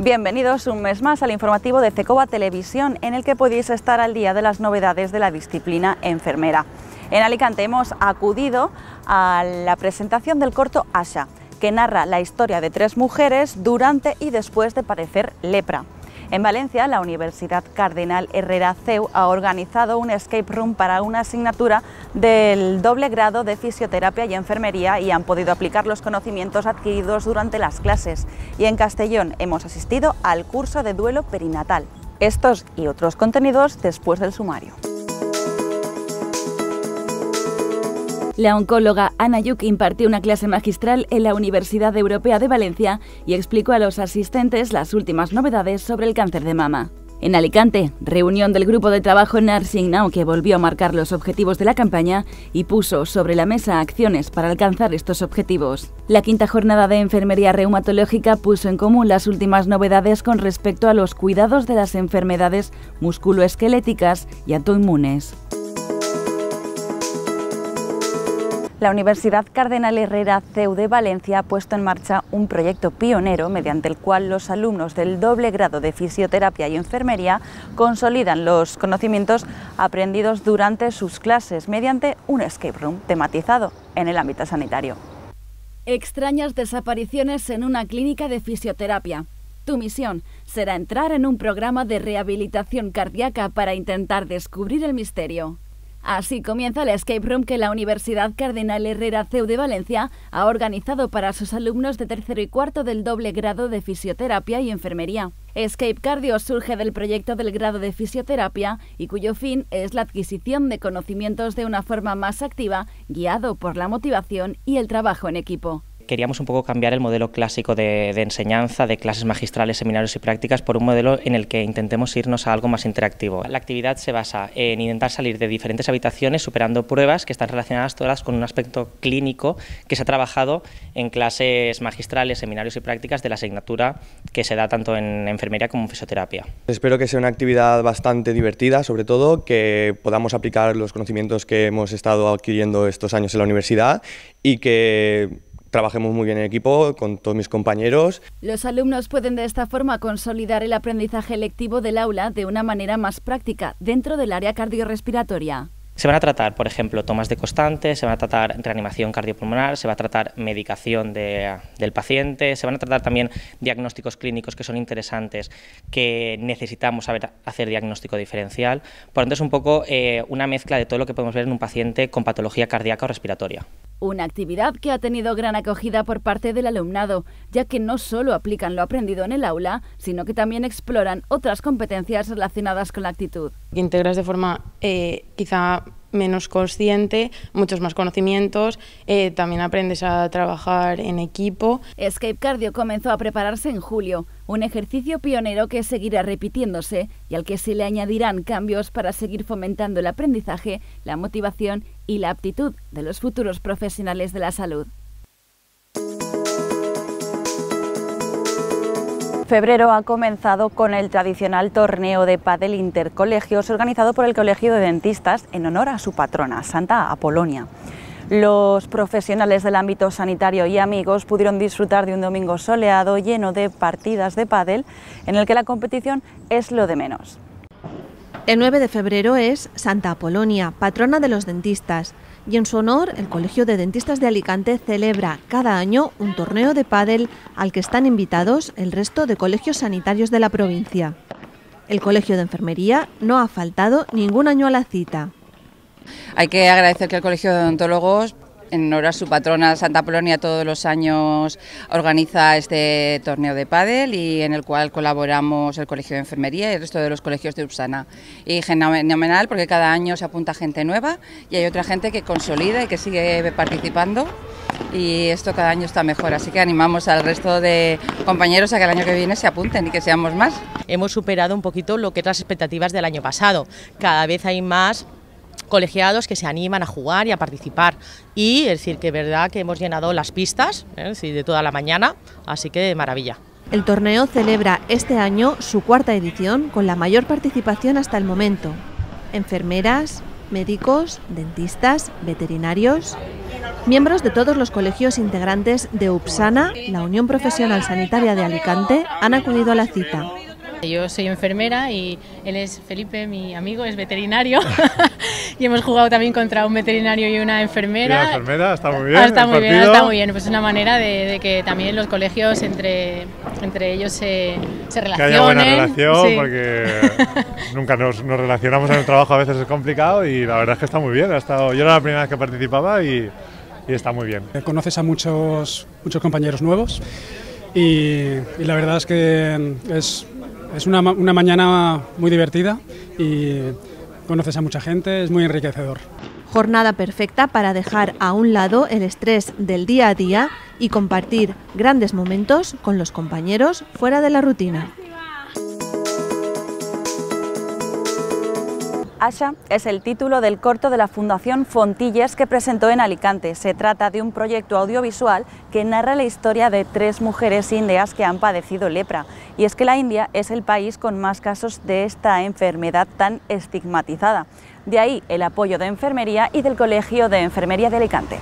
Bienvenidos un mes más al informativo de CECOBA Televisión, en el que podéis estar al día de las novedades de la disciplina enfermera. En Alicante hemos acudido a la presentación del corto Asha, que narra la historia de tres mujeres durante y después de padecer lepra. En Valencia, la Universidad Cardenal Herrera CEU ha organizado un escape room para una asignatura del doble grado de fisioterapia y enfermería y han podido aplicar los conocimientos adquiridos durante las clases. Y en Castellón hemos asistido al curso de duelo perinatal. Estos y otros contenidos después del sumario. La oncóloga Ana Yuk impartió una clase magistral en la Universidad Europea de Valencia y explicó a los asistentes las últimas novedades sobre el cáncer de mama. En Alicante, reunión del grupo de trabajo Nursing Now que volvió a marcar los objetivos de la campaña y puso sobre la mesa acciones para alcanzar estos objetivos. La quinta jornada de enfermería reumatológica puso en común las últimas novedades con respecto a los cuidados de las enfermedades musculoesqueléticas y autoinmunes. La Universidad Cardenal Herrera CEU de Valencia ha puesto en marcha un proyecto pionero mediante el cual los alumnos del doble grado de fisioterapia y enfermería consolidan los conocimientos aprendidos durante sus clases mediante un escape room tematizado en el ámbito sanitario. Extrañas desapariciones en una clínica de fisioterapia. Tu misión será entrar en un programa de rehabilitación cardíaca para intentar descubrir el misterio. Así comienza el escape room que la Universidad Cardenal Herrera CEU de Valencia ha organizado para sus alumnos de tercero y cuarto del doble grado de fisioterapia y enfermería. Escape Cardio surge del proyecto del grado de fisioterapia y cuyo fin es la adquisición de conocimientos de una forma más activa, guiado por la motivación y el trabajo en equipo queríamos un poco cambiar el modelo clásico de, enseñanza, de clases magistrales, seminarios y prácticas, por un modelo en el que intentemos irnos a algo más interactivo. La actividad se basa en intentar salir de diferentes habitaciones superando pruebas que están relacionadas todas con un aspecto clínico que se ha trabajado en clases magistrales, seminarios y prácticas de la asignatura que se da tanto en enfermería como en fisioterapia. Espero que sea una actividad bastante divertida, sobre todo que podamos aplicar los conocimientos que hemos estado adquiriendo estos años en la universidad y que trabajemos muy bien en equipo con todos mis compañeros. Los alumnos pueden de esta forma consolidar el aprendizaje lectivo del aula de una manera más práctica dentro del área cardiorrespiratoria. Se van a tratar, por ejemplo, tomas de constante, se va a tratar reanimación cardiopulmonar, se va a tratar medicación del paciente, se van a tratar también diagnósticos clínicos que son interesantes, que necesitamos saber hacer diagnóstico diferencial. Por lo tanto, es un poco eh, una mezcla de todo lo que podemos ver en un paciente con patología cardíaca o respiratoria. Una actividad que ha tenido gran acogida por parte del alumnado, ya que no solo aplican lo aprendido en el aula, sino que también exploran otras competencias relacionadas con la actitud. Integras de forma eh, quizá menos consciente, muchos más conocimientos, eh, también aprendes a trabajar en equipo. Escape Cardio comenzó a prepararse en julio, un ejercicio pionero que seguirá repitiéndose y al que se le añadirán cambios para seguir fomentando el aprendizaje, la motivación y la aptitud de los futuros profesionales de la salud. Febrero ha comenzado con el tradicional torneo de pádel intercolegios organizado por el Colegio de Dentistas en honor a su patrona, Santa Apolonia. Los profesionales del ámbito sanitario y amigos pudieron disfrutar de un domingo soleado lleno de partidas de pádel en el que la competición es lo de menos. El 9 de febrero es Santa Apolonia, patrona de los dentistas y en su honor el Colegio de Dentistas de Alicante celebra cada año un torneo de pádel al que están invitados el resto de colegios sanitarios de la provincia. El Colegio de Enfermería no ha faltado ningún año a la cita. Hay que agradecer que el Colegio de Odontólogos en honor a su patrona Santa Polonia todos los años organiza este torneo de pádel y en el cual colaboramos el Colegio de Enfermería y el resto de los colegios de Upsana. Y fenomenal porque cada año se apunta gente nueva y hay otra gente que consolida y que sigue participando y esto cada año está mejor, así que animamos al resto de compañeros a que el año que viene se apunten y que seamos más. Hemos superado un poquito lo que eran las expectativas del año pasado. Cada vez hay más colegiados que se animan a jugar y a participar. Y es decir, que es verdad que hemos llenado las pistas ¿eh? de toda la mañana, así que maravilla. El torneo celebra este año su cuarta edición con la mayor participación hasta el momento. Enfermeras, médicos, dentistas, veterinarios, miembros de todos los colegios integrantes de UPSANA, la Unión Profesional Sanitaria de Alicante, han acudido a la cita. Yo soy enfermera y él es Felipe, mi amigo, es veterinario. y hemos jugado también contra un veterinario y una enfermera. ¿Y enfermera está muy bien. Ah, está muy bien, está muy bien. Pues es una manera de, que también los colegios entre, entre ellos se, relacionen. Que haya buena relación, porque nunca nos, relacionamos en el trabajo, a veces es complicado y la verdad es que está muy bien. estado, yo era la primera vez que participaba y, está muy bien. Eh, conoces a muchos, muchos compañeros nuevos. Y, y, la verdad es que es es una, mañana muy divertida y conoces a mucha gente, es muy enriquecedor. Jornada perfecta para dejar a un lado el estrés del día a día y compartir grandes momentos con los compañeros fuera de la rutina. Asha es el título del corto de la Fundación Fontillas que presentó en Alicante. Se trata de un proyecto audiovisual que narra la historia de tres mujeres indias que han padecido lepra. Y es que la India es el país con más casos de esta enfermedad tan estigmatizada. De ahí el apoyo de enfermería y del Colegio de Enfermería de Alicante.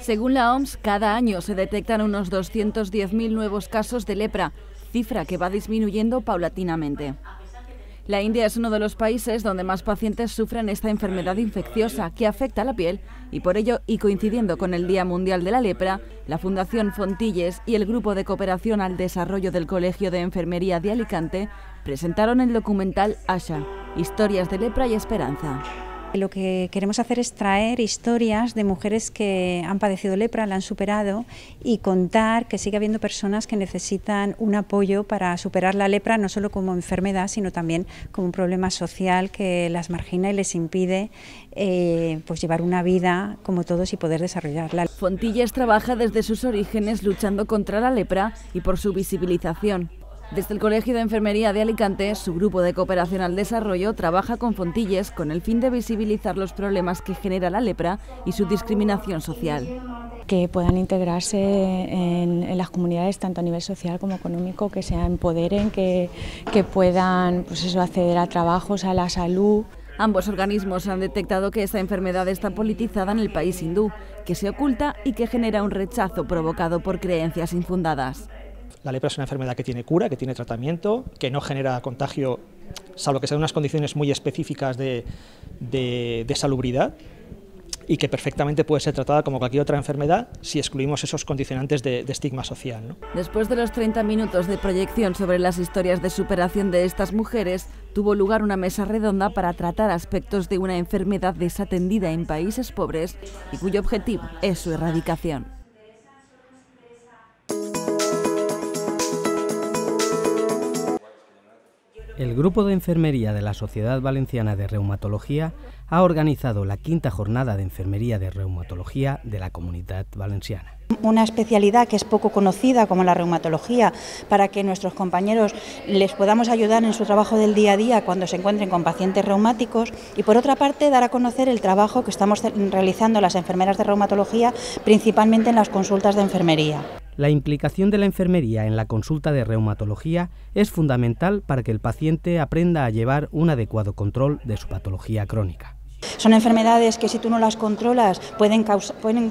Según la OMS, cada año se detectan unos 210.000 nuevos casos de lepra, cifra que va disminuyendo paulatinamente. La India es uno de los países donde más pacientes sufren esta enfermedad infecciosa que afecta a la piel y por ello, y coincidiendo con el Día Mundial de la Lepra, la Fundación Fontilles y el Grupo de Cooperación al Desarrollo del Colegio de Enfermería de Alicante presentaron el documental Asha, Historias de Lepra y Esperanza. Lo que queremos hacer es traer historias de mujeres que han padecido lepra, la han superado y contar que sigue habiendo personas que necesitan un apoyo para superar la lepra, no solo como enfermedad, sino también como un problema social que las margina y les impide eh, pues llevar una vida como todos y poder desarrollarla. Fontillas trabaja desde sus orígenes luchando contra la lepra y por su visibilización. Desde el Colegio de Enfermería de Alicante, su grupo de cooperación al desarrollo trabaja con Fontilles con el fin de visibilizar los problemas que genera la lepra y su discriminación social. Que puedan integrarse en, las comunidades tanto a nivel social como económico, que se empoderen, que, puedan pues eso, acceder a trabajos, a la salud. Ambos organismos han detectado que esta enfermedad está politizada en el país hindú, que se oculta y que genera un rechazo provocado por creencias infundadas la lepra es una enfermedad que tiene cura, que tiene tratamiento, que no genera contagio, salvo que sean unas condiciones muy específicas de, salubridad y que perfectamente puede ser tratada como cualquier otra enfermedad si excluimos esos condicionantes de, estigma social. Después de los 30 minutos de proyección sobre las historias de superación de estas mujeres, tuvo lugar una mesa redonda para tratar aspectos de una enfermedad desatendida en países pobres y cuyo objetivo es su erradicación. El Grupo de Enfermería de la Sociedad Valenciana de Reumatología ha organizado la quinta jornada de Enfermería de Reumatología de la Comunidad Valenciana. Una especialidad que es poco conocida como la reumatología, para que nuestros compañeros les podamos ayudar en su trabajo del día a día cuando se encuentren con pacientes reumáticos y por otra parte dar a conocer el trabajo que estamos realizando las enfermeras de reumatología, principalmente en las consultas de enfermería. La implicación de la enfermería en la consulta de reumatología es fundamental para que el paciente aprenda a llevar un adecuado control de su patología crónica. Son enfermedades que si tú no las controlas pueden,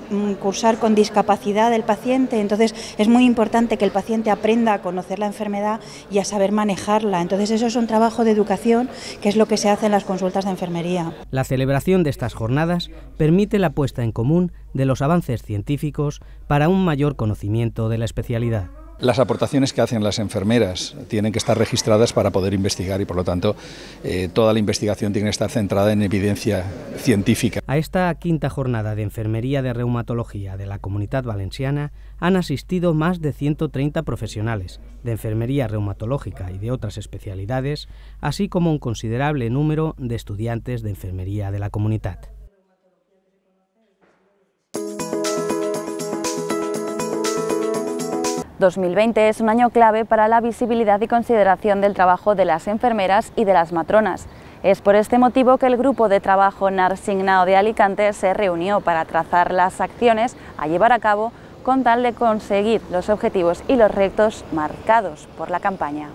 mm, cursar con discapacidad el paciente, entonces es muy importante que el paciente aprenda a conocer la enfermedad y a saber manejarla. Entonces eso es un trabajo de educación que es lo que se hace en las consultas de enfermería. La celebración de estas jornadas permite la puesta en común de los avances científicos para un mayor conocimiento de la especialidad. Las aportaciones que hacen las enfermeras tienen que estar registradas para poder investigar y, por lo tanto, eh, toda la investigación tiene que estar centrada en evidencia científica. A esta quinta jornada de enfermería de reumatología de la Comunidad Valenciana han asistido más de 130 profesionales de enfermería reumatológica y de otras especialidades, así como un considerable número de estudiantes de enfermería de la comunidad. 2020 es un año clave para la visibilidad y consideración del trabajo de las enfermeras y de las matronas. Es por este motivo que el grupo de trabajo Narsignao de Alicante se reunió para trazar las acciones a llevar a cabo con tal de conseguir los objetivos y los retos marcados por la campaña.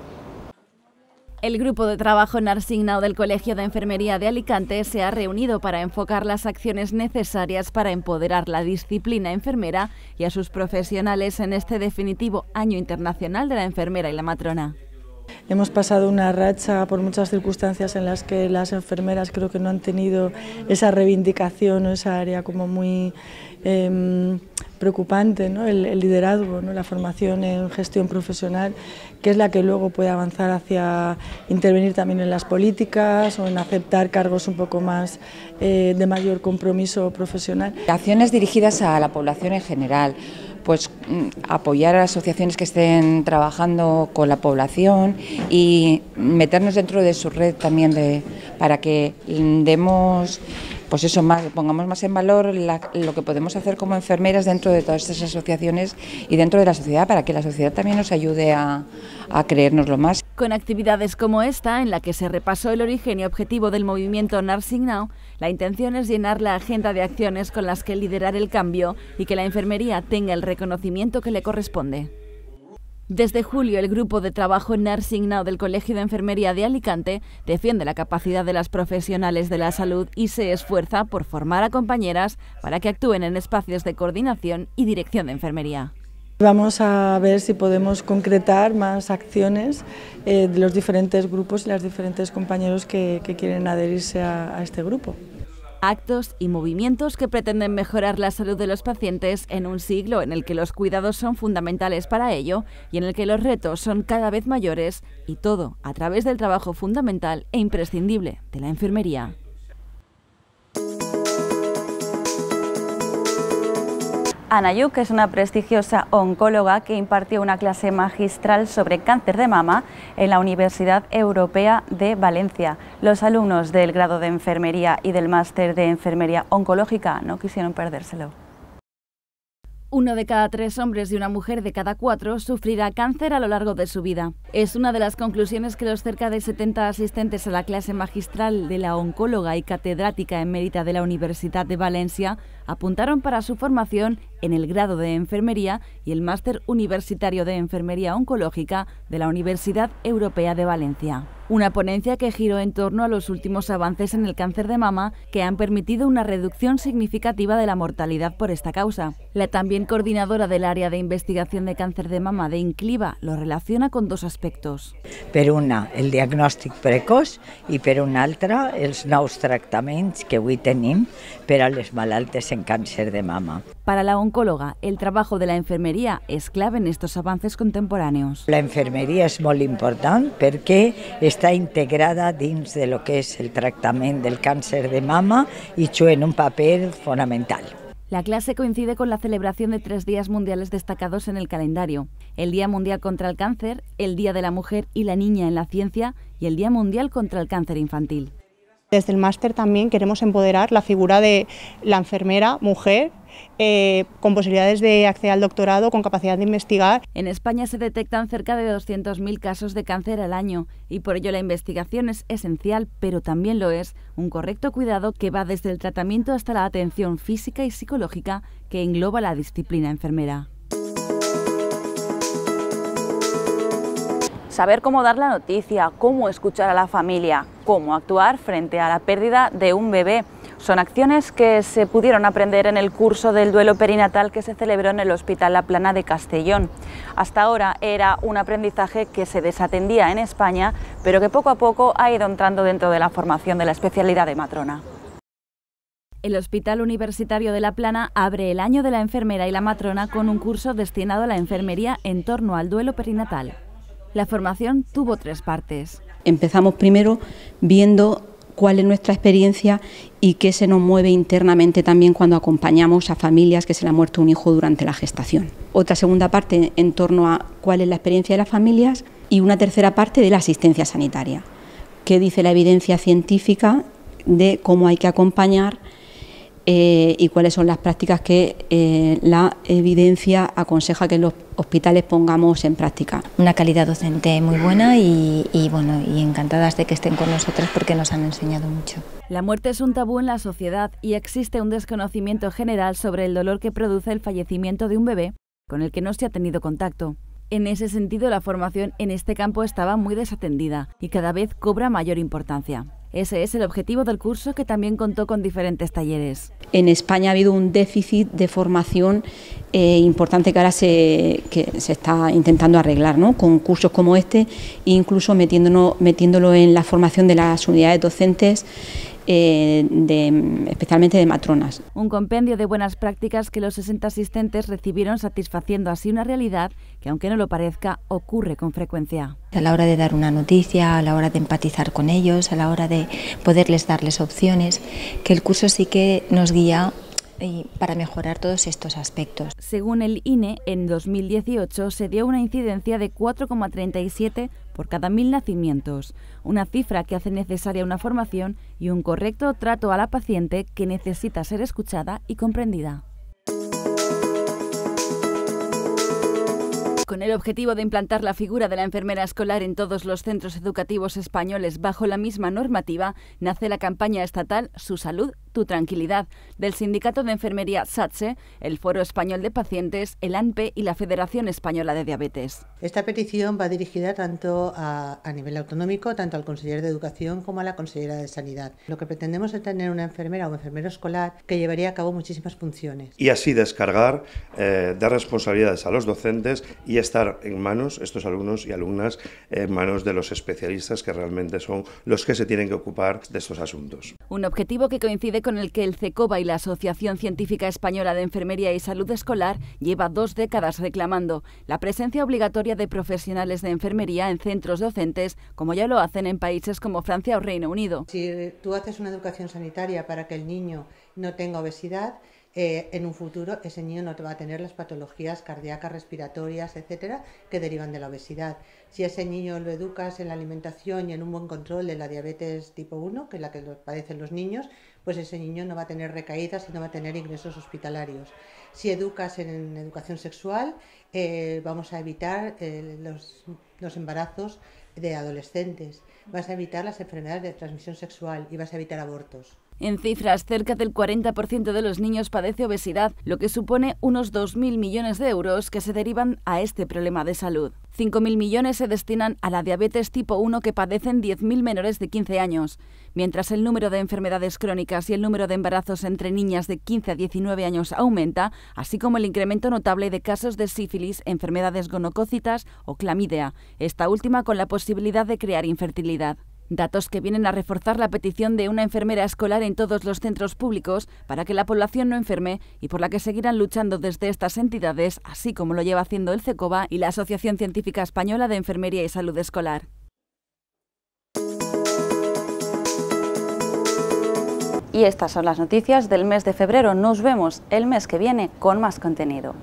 El grupo de trabajo Narsignao del Colegio de Enfermería de Alicante se ha reunido para enfocar las acciones necesarias para empoderar la disciplina enfermera y a sus profesionales en este definitivo Año Internacional de la Enfermera y la Matrona. Hemos pasado una racha por muchas circunstancias en las que las enfermeras creo que no han tenido esa reivindicación o esa área como muy... Em, preocupante, el, liderazgo, ¿no? la formación en gestión profesional, que es la que luego puede avanzar hacia intervenir también en las políticas o en aceptar cargos un poco más eh, de mayor compromiso profesional. Acciones dirigidas a la población en general, pues Mm, apoyar a asociaciones que estén trabajando con la población y meternos dentro de su red también de, para que demos pues eso más pongamos más en valor lo que podemos hacer como enfermeras dentro de todas estas asociaciones y dentro de la sociedad para que la sociedad también nos ayude a, a lo más. Con actividades como esta, en la que se repasó el origen y objetivo del movimiento Nursing Now, la intención es llenar la agenda de acciones con las que liderar el cambio y que la enfermería tenga el reconocimiento que le corresponde. Desde julio, el grupo de trabajo Nursing Now del Colegio de Enfermería de Alicante defiende la capacidad de las profesionales de la salud y se esfuerza por formar a compañeras para que actúen en espacios de coordinación y dirección de enfermería. Vamos a ver si podemos concretar más acciones eh, de los diferentes grupos y las diferentes compañeros que, quieren adherirse a este grupo actos y movimientos que pretenden mejorar la salud de los pacientes en un siglo en el que los cuidados son fundamentales para ello y en el que los retos son cada vez mayores y todo a través del trabajo fundamental e imprescindible de la enfermería. Ana Anayuk es una prestigiosa oncóloga que impartió una clase magistral sobre cáncer de mama en la Universidad Europea de Valencia. Los alumnos del grado de enfermería y del máster de enfermería oncológica no quisieron perdérselo. Uno de cada tres hombres y una mujer de cada cuatro sufrirá cáncer a lo largo de su vida. Es una de las conclusiones que los cerca de 70 asistentes a la clase magistral de la oncóloga y catedrática emérita de la Universidad de Valencia apuntaron para su formación en el grado de enfermería y el máster universitario de enfermería oncológica de la Universidad Europea de Valencia. Una ponencia que giró en torno a los últimos avances en el cáncer de mama que han permitido una reducción significativa de la mortalidad por esta causa. La también coordinadora del área de investigación de cáncer de mama de Incliva lo relaciona con dos aspectos. Pero una, el diagnóstico precoz y per una altra, els nous que avui tenim per malaltes en cáncer de mama. Para la oncóloga, el trabajo de la enfermería es clave en estos avances contemporáneos. La enfermería es muy importante porque está integrada dentro de lo que es el tratamiento del cáncer de mama y en un papel fundamental. La clase coincide con la celebración de tres días mundiales destacados en el calendario, el Día Mundial contra el Cáncer, el Día de la Mujer y la Niña en la Ciencia y el Día Mundial contra el Cáncer Infantil. Desde el máster también queremos empoderar la figura de la enfermera, mujer, eh, con posibilidades de acceder al doctorado, con capacidad de investigar. En España se detectan cerca de 200.000 casos de cáncer al año y por ello la investigación es esencial, pero también lo es un correcto cuidado que va desde el tratamiento hasta la atención física y psicológica que engloba la disciplina enfermera. saber cómo dar la noticia, cómo escuchar a la familia, cómo actuar frente a la pérdida de un bebé. Son acciones que se pudieron aprender en el curso del duelo perinatal que se celebró en el Hospital La Plana de Castellón. Hasta ahora era un aprendizaje que se desatendía en España, pero que poco a poco ha ido entrando dentro de la formación de la especialidad de matrona. El Hospital Universitario de La Plana abre el año de la enfermera y la matrona con un curso destinado a la enfermería en torno al duelo perinatal. La formación tuvo tres partes. Empezamos primero viendo cuál es nuestra experiencia y qué se nos mueve internamente también cuando acompañamos a familias que se le ha muerto un hijo durante la gestación. Otra segunda parte en torno a cuál es la experiencia de las familias y una tercera parte de la asistencia sanitaria. ¿Qué dice la evidencia científica de cómo hay que acompañar eh, y cuáles son las prácticas que eh, la evidencia aconseja que los hospitales pongamos en práctica. Una calidad docente muy buena y, y encantadas de que estén con nosotros porque nos han enseñado mucho. La muerte es un tabú en la sociedad y existe un desconocimiento general sobre el dolor que produce el fallecimiento de un bebé con el que no se ha tenido contacto. En ese sentido, la formación en este campo estaba muy desatendida y cada vez cobra mayor importancia. Ese es el objetivo del curso que también contó con diferentes talleres. En España ha habido un déficit de formación eh, importante que ahora se, se está intentando arreglar, ¿no? con cursos como este, incluso metiéndolo en la formación de las unidades docentes eh, especialmente de matronas. Un compendio de buenas prácticas que los 60 asistentes recibieron satisfaciendo así una realidad que, aunque no lo parezca, ocurre con frecuencia. A la hora de dar una noticia, a la hora de empatizar con ellos, a la hora de poderles darles opciones, que el curso sí que nos guía y para mejorar todos estos aspectos. Según el INE, en 2018 se dio una incidencia de 4,37 por cada mil nacimientos, una cifra que hace necesaria una formación y un correcto trato a la paciente que necesita ser escuchada y comprendida. Con el objetivo de implantar la figura de la enfermera escolar en todos los centros educativos españoles bajo la misma normativa, nace la campaña estatal Su Salud tu Tranquilidad, del Sindicato de Enfermería SATSE, el Foro Español de Pacientes, el ANPE y la Federación Española de Diabetes. Esta petición va dirigida tanto a, nivel autonómico, tanto al consejero de Educación como a la consejera de Sanidad. Lo que pretendemos es tener una enfermera o enfermero escolar que llevaría a cabo muchísimas funciones. Y así descargar, eh, dar responsabilidades a los docentes y estar en manos, estos alumnos y alumnas, eh, en manos de los especialistas que realmente son los que se tienen que ocupar de estos asuntos. Un objetivo que coincide con con el que el CECOBA y la Asociación Científica Española de Enfermería y Salud Escolar lleva dos décadas reclamando la presencia obligatoria de profesionales de enfermería en centros docentes, como ya lo hacen en países como Francia o Reino Unido. Si tú haces una educación sanitaria para que el niño no tenga obesidad, eh, en un futuro ese niño no te va a tener las patologías cardíacas, respiratorias, etcétera, que derivan de la obesidad. Si ese niño lo educas en la alimentación y en un buen control de la diabetes tipo 1, que es la que padecen los niños, pues ese niño no va a tener recaídas y no va a tener ingresos hospitalarios. Si educas en educación sexual, eh, vamos a evitar eh, los, los embarazos de adolescentes, vas a evitar las enfermedades de transmisión sexual y vas a evitar abortos. En cifras, cerca del 40% de los niños padece obesidad, lo que supone unos 2.000 millones de euros que se derivan a este problema de salud. 5.000 millones se destinan a la diabetes tipo 1 que padecen 10.000 menores de 15 años, mientras el número de enfermedades crónicas y el número de embarazos entre niñas de 15 a 19 años aumenta, así como el incremento notable de casos de sífilis, enfermedades gonocócitas o clamidia, esta última con la posibilidad de crear infertilidad. Datos que vienen a reforzar la petición de una enfermera escolar en todos los centros públicos para que la población no enferme y por la que seguirán luchando desde estas entidades, así como lo lleva haciendo el CECOBA y la Asociación Científica Española de Enfermería y Salud Escolar. Y estas son las noticias del mes de febrero. Nos vemos el mes que viene con más contenido.